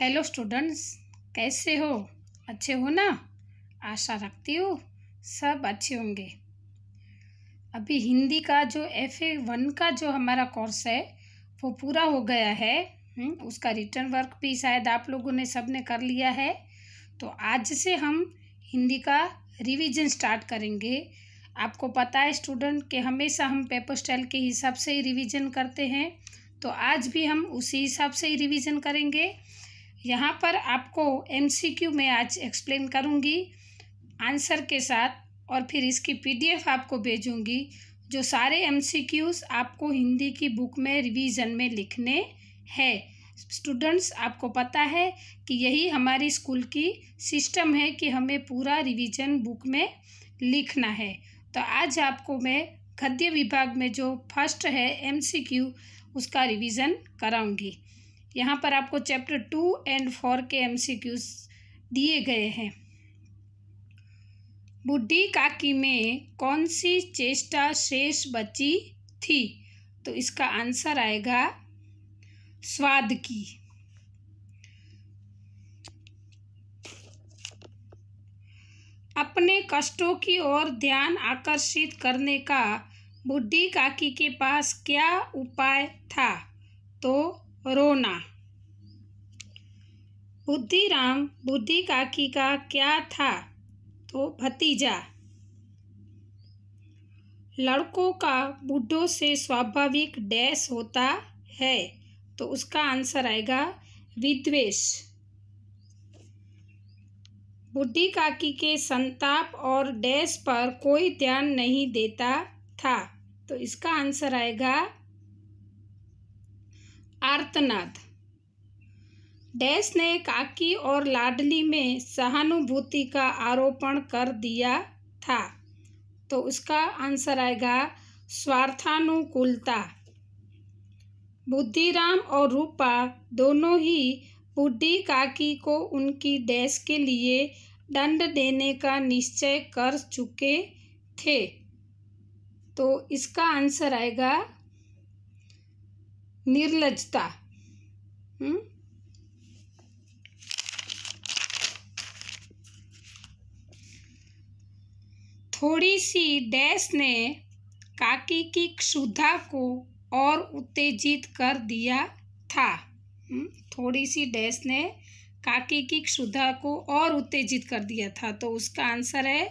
Hello students कैसे हो अच्छे हो ना आशा रखती हूँ सब अच्छे होंगे अभी हिंदी का जो एफ ए वन का जो हमारा कोर्स है वो पूरा हो गया है हम्म, उसका रिटर्न वर्क भी शायद आप लोगों ने सब ने कर लिया है तो आज से हम हिंदी का रिवीजन स्टार्ट करेंगे आपको पता है स्टूडेंट कि हमेशा हम पेपर स्टाइल के हिसाब से ही रिविज़न करते हैं तो आज भी हम उसी हिसाब से ही रिविज़न करेंगे यहाँ पर आपको एमसीक्यू में आज एक्सप्लेन करूँगी आंसर के साथ और फिर इसकी पीडीएफ आपको भेजूँगी जो सारे एमसीक्यूज़ आपको हिंदी की बुक में रिवीजन में लिखने हैं स्टूडेंट्स आपको पता है कि यही हमारी स्कूल की सिस्टम है कि हमें पूरा रिवीजन बुक में लिखना है तो आज आपको मैं खद्य विभाग में जो फर्स्ट है एमसीक्यू उसका रिवीजन कराऊंगी यहाँ पर आपको चैप्टर टू एंड फोर के एमसीक्यूज दिए गए हैं बुढ़ी काकी में कौन सी चेष्टा शेष बची थी तो इसका आंसर आएगा स्वाद की अपने कष्टों की ओर ध्यान आकर्षित करने का बुढ़ी काकी के पास क्या उपाय था तो रोना बुद्धिराम बुद्धि काकी का क्या था तो भतीजा लड़कों का बुढ़ों से स्वाभाविक डैश होता है तो उसका आंसर आएगा विद्वेश बुद्धि काकी के संताप और डैश पर कोई ध्यान नहीं देता था तो इसका आंसर आएगा आर्तनाद डैश ने काकी और लाडली में सहानुभूति का आरोपण कर दिया था तो उसका आंसर आएगा स्वार्थानुकूलता बुद्धिराम और रूपा दोनों ही बुढ़ी काकी को उनकी डैश के लिए दंड देने का निश्चय कर चुके थे तो इसका आंसर आएगा निर्लजता हम्म? थोड़ी सी डैश ने काकी की क्षुधा को और उत्तेजित कर दिया था हम्म? थोड़ी सी डैश ने काकी की क्षुधा को और उत्तेजित कर दिया था तो उसका आंसर है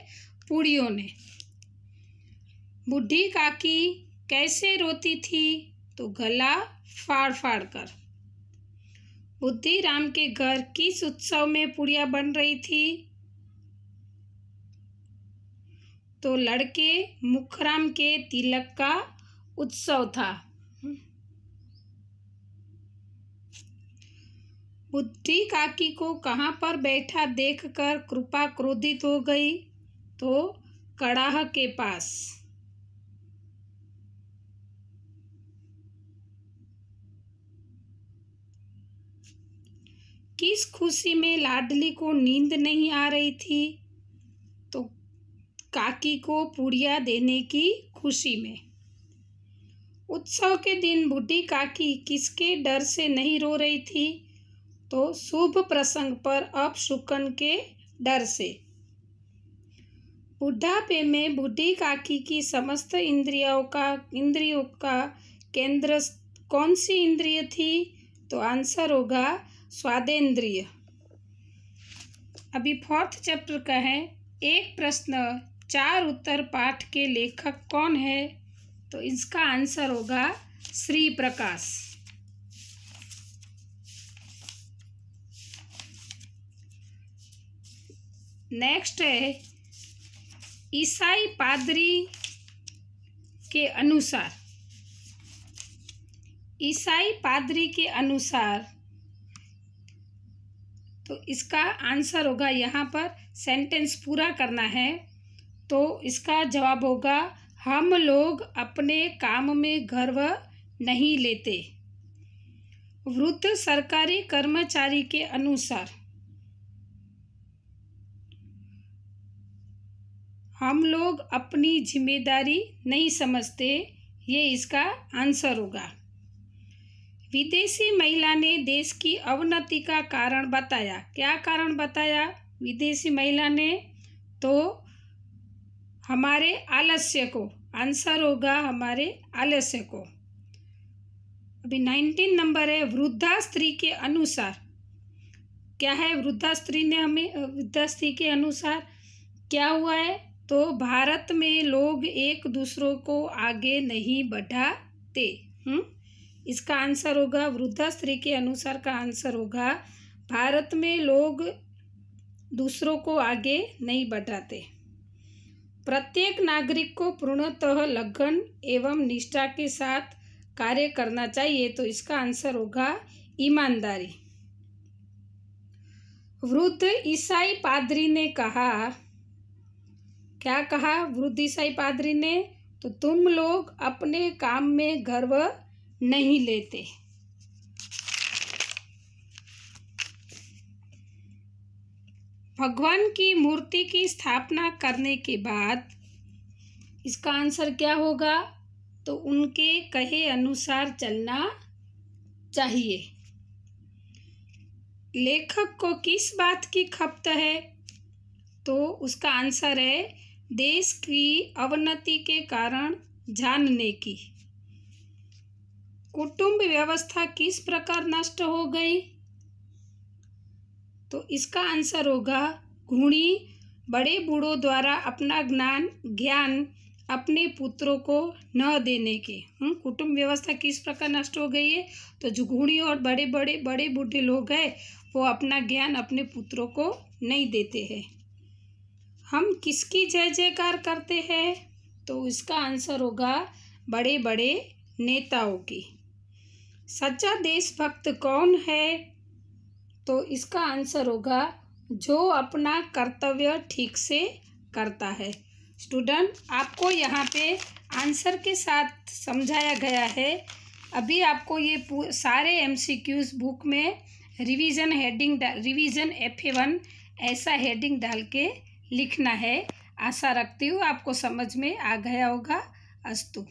पुड़ियों ने बुढ़ी काकी कैसे रोती थी तो गला फाड़ फाड़ कर बुद्धि राम के घर किस उत्सव में पुड़िया बन रही थी तो लड़के मुखराम के तिलक का उत्सव था बुद्धि काकी को कहाँ पर बैठा देखकर कृपा क्रोधित हो गई तो कड़ाह के पास किस खुशी में लाडली को नींद नहीं आ रही थी तो काकी को पूड़िया देने की खुशी में उत्सव के दिन बुढ़ी काकी किसके डर से नहीं रो रही थी तो शुभ प्रसंग पर अब शुकन के डर से बुढ़ापे में बुढ़ी काकी की समस्त इंद्रियों का इंद्रियों का केंद्र कौन सी इंद्रिय थी तो आंसर होगा स्वादेंद्रिय अभी फोर्थ चैप्टर का है एक प्रश्न चार उत्तर पाठ के लेखक कौन है तो इसका आंसर होगा श्री प्रकाश नेक्स्ट है ईसाई पादरी के अनुसार ईसाई पादरी के अनुसार तो इसका आंसर होगा यहाँ पर सेंटेंस पूरा करना है तो इसका जवाब होगा हम लोग अपने काम में गर्व नहीं लेते वृद्ध सरकारी कर्मचारी के अनुसार हम लोग अपनी जिम्मेदारी नहीं समझते ये इसका आंसर होगा विदेशी महिला ने देश की अवनति का कारण बताया क्या कारण बताया विदेशी महिला ने तो हमारे आलस्य को आंसर होगा हमारे आलस्य को अभी नाइनटीन नंबर है वृद्धा स्त्री के अनुसार क्या है वृद्धा स्त्री ने हमें वृद्धा स्त्री के अनुसार क्या हुआ है तो भारत में लोग एक दूसरों को आगे नहीं बढ़ाते हम्म इसका आंसर होगा वृद्धा स्त्री के अनुसार का आंसर होगा भारत में लोग दूसरों को आगे नहीं बढ़ाते प्रत्येक नागरिक को पूर्णतः लगन एवं निष्ठा के साथ कार्य करना चाहिए तो इसका आंसर होगा ईमानदारी वृद्ध ईसाई पादरी ने कहा क्या कहा वृद्ध ईसाई पादरी ने तो तुम लोग अपने काम में गर्व नहीं लेते भगवान की मूर्ति की स्थापना करने के बाद इसका आंसर क्या होगा तो उनके कहे अनुसार चलना चाहिए लेखक को किस बात की खपत है तो उसका आंसर है देश की अवनति के कारण जानने की कुटुंब व्यवस्था किस प्रकार नष्ट हो गई तो इसका आंसर होगा घूणी बड़े बूढ़ों द्वारा अपना ज्ञान ज्ञान अपने पुत्रों को न देने के हम्म, कुटुंब व्यवस्था किस प्रकार नष्ट हो गई है तो जो घूणी और बड़े बड़े बड़े बूढ़े लोग हैं वो अपना ज्ञान अपने पुत्रों को नहीं देते हैं हम किसकी जय जयकार करते हैं तो इसका आंसर होगा बड़े बड़े नेताओं की सच्चा देशभक्त कौन है तो इसका आंसर होगा जो अपना कर्तव्य ठीक से करता है स्टूडेंट आपको यहाँ पे आंसर के साथ समझाया गया है अभी आपको ये सारे एमसीक्यूज बुक में revision heading revision F A one ऐसा हेडिंग डाल के लिखना है आशा रखती हूँ आपको समझ में आ गया होगा अस्तु